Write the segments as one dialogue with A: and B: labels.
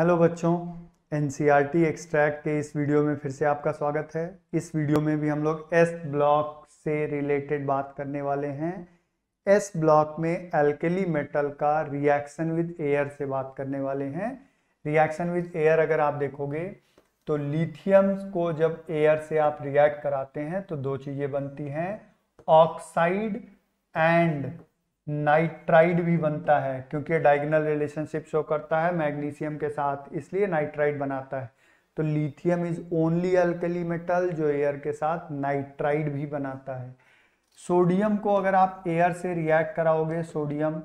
A: hello बच्चों an extract e के इस वीडियो में फिर से आपका स्वागत है इस वीडियो में भी हम लोग एस ब्लॉक से रिलेटेड बात करने वाले हैं एस ब्लॉक में एल्केली मेटल का रिएक्शन विद एयर से बात करने वाले हैं रिएक्शन विद एयर अगर आप देखोगे तो लिथियम को जब एयर से आप रिएक्ट कराते हैं तो दो चीज़ें बनती हैं ऑक्साइड एंड नाइट्राइड भी बनता है क्योंकि डायगनल रिलेशनशिप शो करता है मैग्नीशियम के साथ इसलिए नाइट्राइड बनाता है तो lithium is only alkali metal जो एयर के साथ नाइट्राइड भी बनाता है सोडियम को अगर आप एयर से रिएक्ट कराओगे सोडियम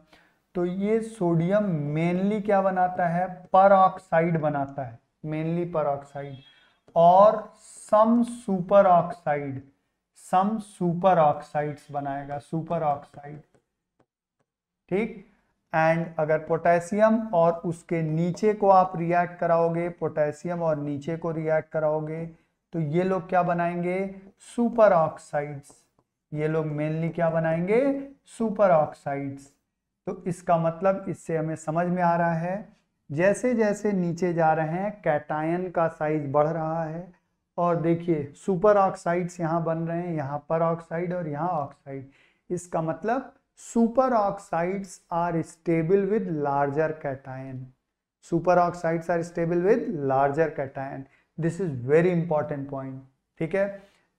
A: तो ये सोडियम मेनली क्या बनाता है पर ऑक्साइड बनाता है मेनली पर और some super oxide some super oxides बनाएगा सुपर ऑक्साइड ठीक एंड अगर पोटेशियम और उसके नीचे को आप रिएक्ट कराओगे पोटेशियम और नीचे को रिएक्ट कराओगे तो ये लोग क्या बनाएंगे सुपर ऑक्साइड्स ये लोग मेनली क्या बनाएंगे सुपर ऑक्साइड्स तो इसका मतलब इससे हमें समझ में आ रहा है जैसे जैसे नीचे जा रहे हैं कैटायन का साइज बढ़ रहा है और देखिए सुपर ऑक्साइड्स यहाँ बन रहे हैं यहाँ पर ऑक्साइड और यहाँ ऑक्साइड इसका मतलब super oxides are stable with larger cation super oxides are stable with larger cation this is very important point ठीक है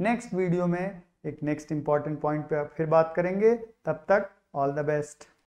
A: नेक्स्ट वीडियो में एक नेक्स्ट इंपॉर्टेंट पॉइंट पे फिर बात करेंगे तब तक ऑल द बेस्ट